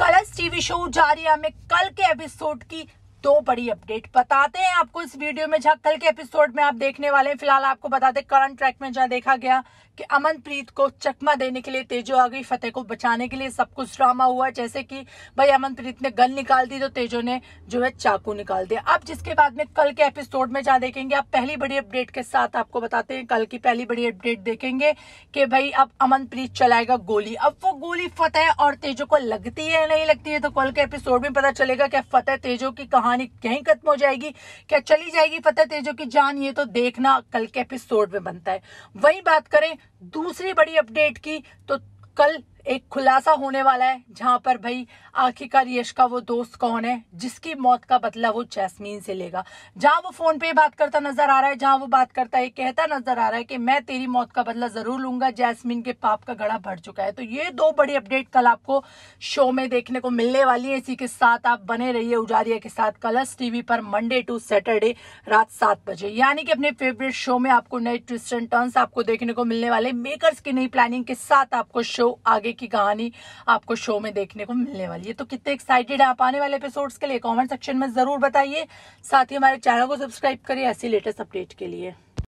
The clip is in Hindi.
कलर्स टीवी शो जा रही है हमें कल के एपिसोड की दो बड़ी अपडेट बताते हैं आपको इस वीडियो में जहां कल के एपिसोड में आप देखने वाले हैं फिलहाल आपको बता दें करंट ट्रैक में जहां देखा गया कि अमनप्रीत को चकमा देने के लिए तेजो आ गई फतेह को बचाने के लिए सब कुछ ड्रामा हुआ जैसे कि भाई अमनप्रीत ने गन निकाल दी तो तेजो ने जो है चाकू निकाल दिया अब जिसके बाद में कल के एपिसोड में जहां देखेंगे आप पहली बड़ी अपडेट के साथ आपको बताते हैं कल की पहली बड़ी अपडेट देखेंगे कि भाई अब अमनप्रीत चलाएगा गोली अब वो गोली फतेह और तेजो को लगती है नहीं लगती है तो कल के एपिसोड में पता चलेगा क्या फतेह तेजो की कहा कहानी कहीं खत्म हो जाएगी क्या चली जाएगी फतेह तेजो की जान ये तो देखना कल के एपिसोड में बनता है वही बात करें दूसरी बड़ी अपडेट की तो कल एक खुलासा होने वाला है जहां पर भाई आखिरकार यश का वो दोस्त कौन है जिसकी मौत का बदला वो जैस्मीन से लेगा जहां वो फोन पे बात करता नजर आ रहा है जहां वो बात करता है कहता नजर आ रहा है कि मैं तेरी मौत का बदला जरूर लूंगा जैस्मीन के पाप का गड़ा भर चुका है तो ये दो बड़ी अपडेट कल आपको शो में देखने को मिलने वाली है इसी के साथ आप बने रहिए उजारिया के साथ कलर्स टीवी पर मंडे टू सैटरडे रात सात बजे यानी कि अपने फेवरेट शो में आपको नए ट्विस्ट एंड टर्न आपको देखने को मिलने वाले मेकर्स की नई प्लानिंग के साथ आपको शो आगे आगे की कहानी आपको शो में देखने को मिलने वाली है तो कितने एक्साइटेड है आप आने वाले एपिसोड्स के लिए कॉमेंट सेक्शन में जरूर बताइए साथ ही हमारे चैनल को सब्सक्राइब करिए ऐसी लेटेस्ट अपडेट के लिए